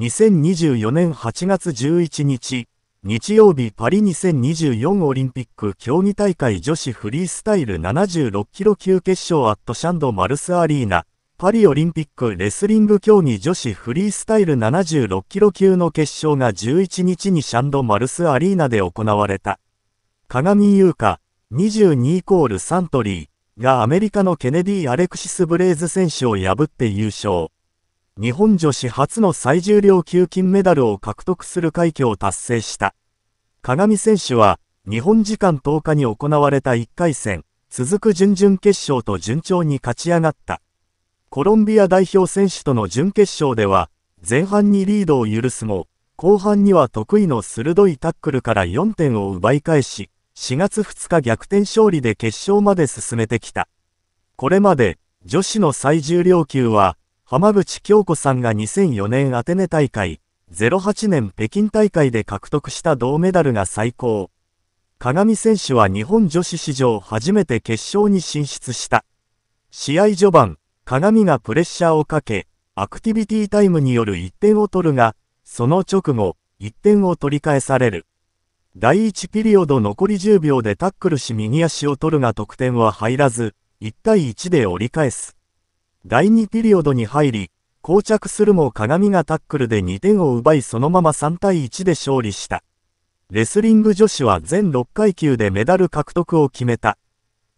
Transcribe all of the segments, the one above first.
2024年8月11日、日曜日パリ2024オリンピック競技大会女子フリースタイル76キロ級決勝アットシャンドマルスアリーナ、パリオリンピックレスリング競技女子フリースタイル76キロ級の決勝が11日にシャンドマルスアリーナで行われた。鏡優香、22イコールサントリーがアメリカのケネディ・アレクシス・ブレイズ選手を破って優勝。日本女子初の最重量級金メダルを獲得する快挙を達成した。鏡選手は、日本時間10日に行われた1回戦、続く準々決勝と順調に勝ち上がった。コロンビア代表選手との準決勝では、前半にリードを許すも、後半には得意の鋭いタックルから4点を奪い返し、4月2日逆転勝利で決勝まで進めてきた。これまで、女子の最重量級は、浜口京子さんが2004年アテネ大会、08年北京大会で獲得した銅メダルが最高。鏡選手は日本女子史上初めて決勝に進出した。試合序盤、鏡がプレッシャーをかけ、アクティビティタイムによる1点を取るが、その直後、1点を取り返される。第1ピリオド残り10秒でタックルし右足を取るが得点は入らず、1対1で折り返す。第2ピリオドに入り、膠着するも鏡がタックルで2点を奪いそのまま3対1で勝利した。レスリング女子は全6階級でメダル獲得を決めた。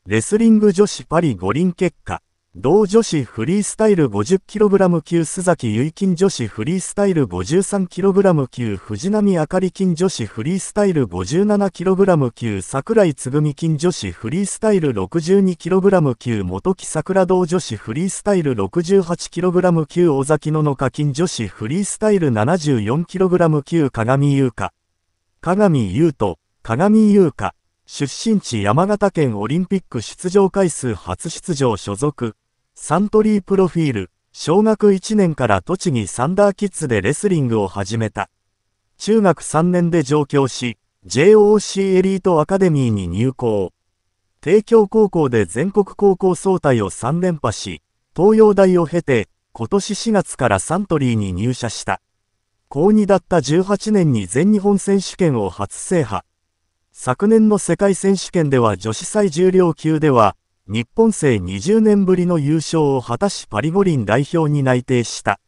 レスリング女子パリ五輪結果。同女子フリースタイル 50kg 級須崎結金女子フリースタイル 53kg 級藤波あかり金女子フリースタイル 57kg 級桜井つぐみ金女子フリースタイル 62kg 級元木桜堂女子フリースタイル 68kg 級尾崎野の花金女子フリースタイル 74kg 級鏡優香鏡優斗鏡優香出身地山形県オリンピック出場回数初出場所属サントリープロフィール、小学1年から栃木サンダーキッズでレスリングを始めた。中学3年で上京し、JOC エリートアカデミーに入校。帝京高校で全国高校総体を3連覇し、東洋大を経て、今年4月からサントリーに入社した。高2だった18年に全日本選手権を初制覇。昨年の世界選手権では女子最重量級では、日本勢20年ぶりの優勝を果たしパリ五輪代表に内定した。